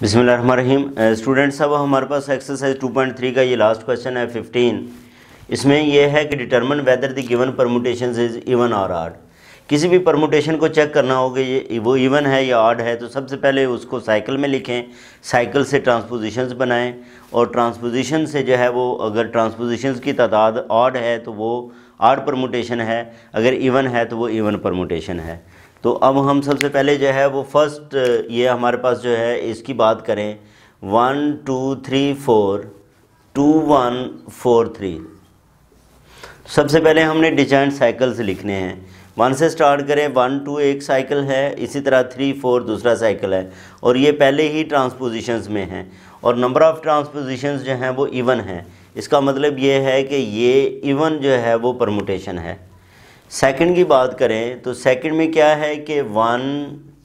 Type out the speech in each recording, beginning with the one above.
बिसमीम स्टूडेंट्स अब हमारे पास एक्सरसाइज 2.3 का ये लास्ट क्वेश्चन है 15 इसमें यह है कि determine whether the given permutation is even और आड किसी भी परमुटेशन को चेक करना होगा ये वो इवन है या आर्ड है तो सबसे पहले उसको साइकिल में लिखें साइकिल से ट्रांसपोजिशंस बनाएं और ट्रांसपोजिशन से जो है वो अगर ट्रांसपोजिशंस की तादाद आड है तो वो आड परमुटेशन है अगर इवन है तो वो इवन परमुटेशन है तो अब हम सबसे पहले जो है वो फर्स्ट ये हमारे पास जो है इसकी बात करें one two three four two one four three सबसे पहले हमने डिजाइन साइकिल्स लिखने हैं वन से स्टार्ट करें वन टू एक साइकिल है इसी तरह थ्री फोर दूसरा साइकिल है और ये पहले ही ट्रांसपोजिशंस में हैं और नंबर ऑफ़ ट्रांसपोजिशंस जो हैं वो इवन हैं इसका मतलब ये है कि ये इवन जो है वो परमुटेशन है सेकंड की बात करें तो सेकंड में क्या है कि one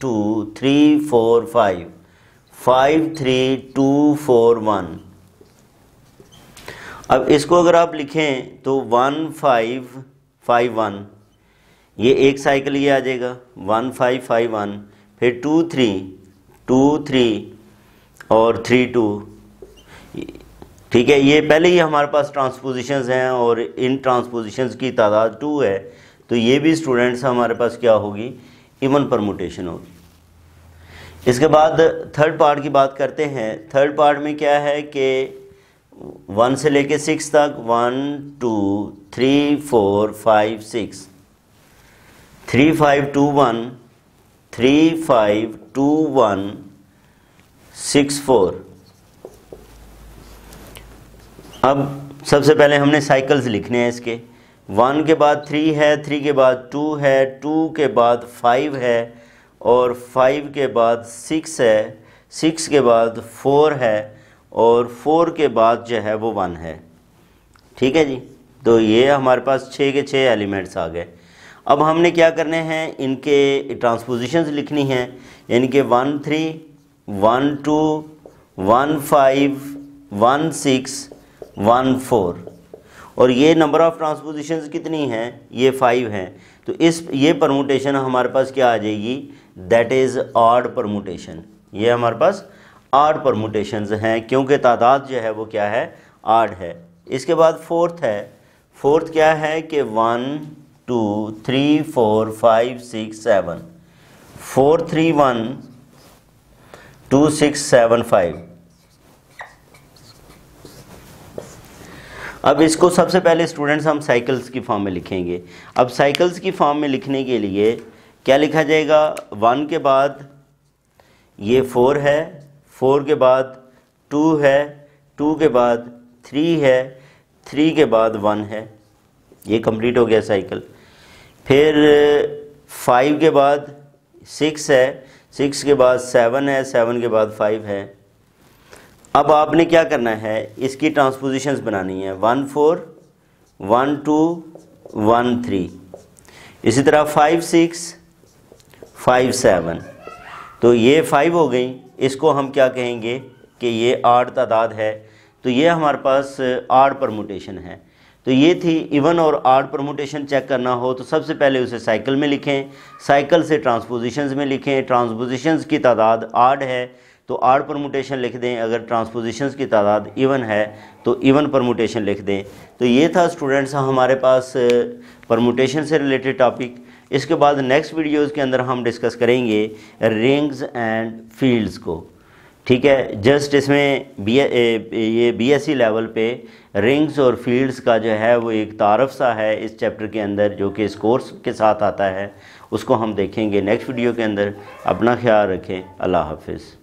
two three four five five three two four one अब इसको अगर आप लिखें तो वन फाइव फाइव वन ये एक साइकिल ये आ जाएगा वन फाइव फाइव वन फिर टू थ्री टू थ्री और थ्री टू ठीक है ये पहले ही हमारे पास ट्रांसपोजिशंस हैं और इन ट्रांसपोजिशंस की तादाद टू है तो ये भी स्टूडेंट्स हमारे पास क्या होगी इवन परमोटेशन होगी इसके बाद थर्ड पार्ट की बात करते हैं थर्ड पार्ट में क्या है कि वन से लेके सिक्स तक one two three four five six three five two one three five two one six four अब सबसे पहले हमने साइकिल्स लिखने हैं इसके वन के बाद थ्री है थ्री के बाद टू है टू के बाद फाइव है और फाइव के बाद सिक्स है सिक्स के बाद फोर है और फोर के बाद जो है वो वन है ठीक है जी तो ये हमारे पास छः के छः एलिमेंट्स आ गए अब हमने क्या करने हैं इनके ट्रांसपोजिशन लिखनी हैं यानी कि one three one two one five one six one four और ये नंबर ऑफ़ ट्रांसपोजिशन कितनी हैं ये फाइव हैं तो इस ये परमोटेशन हमारे पास क्या आ जाएगी दैट इज़ आर्ड परमोटेशन ये हमारे पास आर्ड परमोटेशन हैं क्योंकि तादाद जो है वो क्या है आर्ड है इसके बाद फोर्थ है फोर्थ क्या है कि one two three four five six seven four three one two six seven five अब इसको सबसे पहले स्टूडेंट्स हम साइकिल्स की फॉर्म में लिखेंगे अब साइकिल्स की फॉर्म में लिखने के लिए क्या लिखा जाएगा वन के बाद ये फोर है फोर के बाद टू है टू के बाद थ्री है थ्री के बाद वन है ये कंप्लीट हो गया साइकिल फिर फाइव के बाद सिक्स है सिक्स के बाद सेवन है सेवन के बाद फाइव है अब आपने क्या करना है इसकी ट्रांसपोजिशंस बनानी है one four one two one three इसी तरह फाइव सिक्स फाइव सेवन तो ये फाइव हो गई इसको हम क्या कहेंगे कि ये आठ तादाद है तो ये हमारे पास आठ परमोटेशन है तो ये थी इवन और आर्ड प्रमोटेशन चेक करना हो तो सबसे पहले उसे साइकिल में लिखें साइकिल से ट्रांसपोजिशंस में लिखें ट्रांसपोजिशंस की तादाद आर्ड है तो आड़ परमुटेशन लिख दें अगर ट्रांसपोजिशंस की तादाद इवन है तो इवन परमुटेशन लिख दें तो ये था स्टूडेंट्स हमारे पास परमुटेशन से रिलेटेड टॉपिक इसके बाद नेक्स्ट वीडियोज़ के अंदर हम डिस्कस करेंगे रिंग्स एंड फील्ड्स को ठीक है जस्ट इसमें बी ये बीएससी लेवल पे रिंग्स और फील्ड्स का जो है वो एक तारफ सा है इस चैप्टर के अंदर जो कि इस कोर्स के साथ आता है उसको हम देखेंगे नेक्स्ट वीडियो के अंदर अपना ख्याल रखें अल्लाह हाफिज़